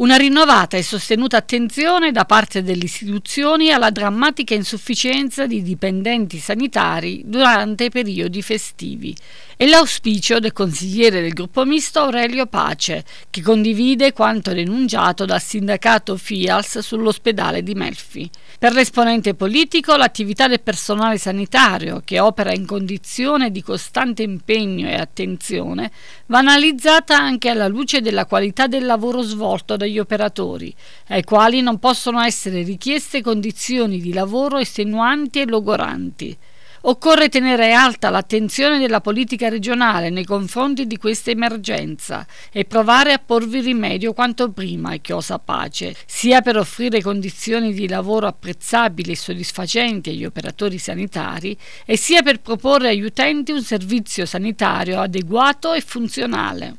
Una rinnovata e sostenuta attenzione da parte delle istituzioni alla drammatica insufficienza di dipendenti sanitari durante i periodi festivi e l'auspicio del consigliere del gruppo misto Aurelio Pace, che condivide quanto denunciato dal sindacato FIAS sull'ospedale di Melfi. Per l'esponente politico, l'attività del personale sanitario, che opera in condizione di costante impegno e attenzione, va analizzata anche alla luce della qualità del lavoro svolto dai agli operatori, ai quali non possono essere richieste condizioni di lavoro estenuanti e logoranti. Occorre tenere alta l'attenzione della politica regionale nei confronti di questa emergenza e provare a porvi rimedio quanto prima e chiosa pace, sia per offrire condizioni di lavoro apprezzabili e soddisfacenti agli operatori sanitari e sia per proporre agli utenti un servizio sanitario adeguato e funzionale.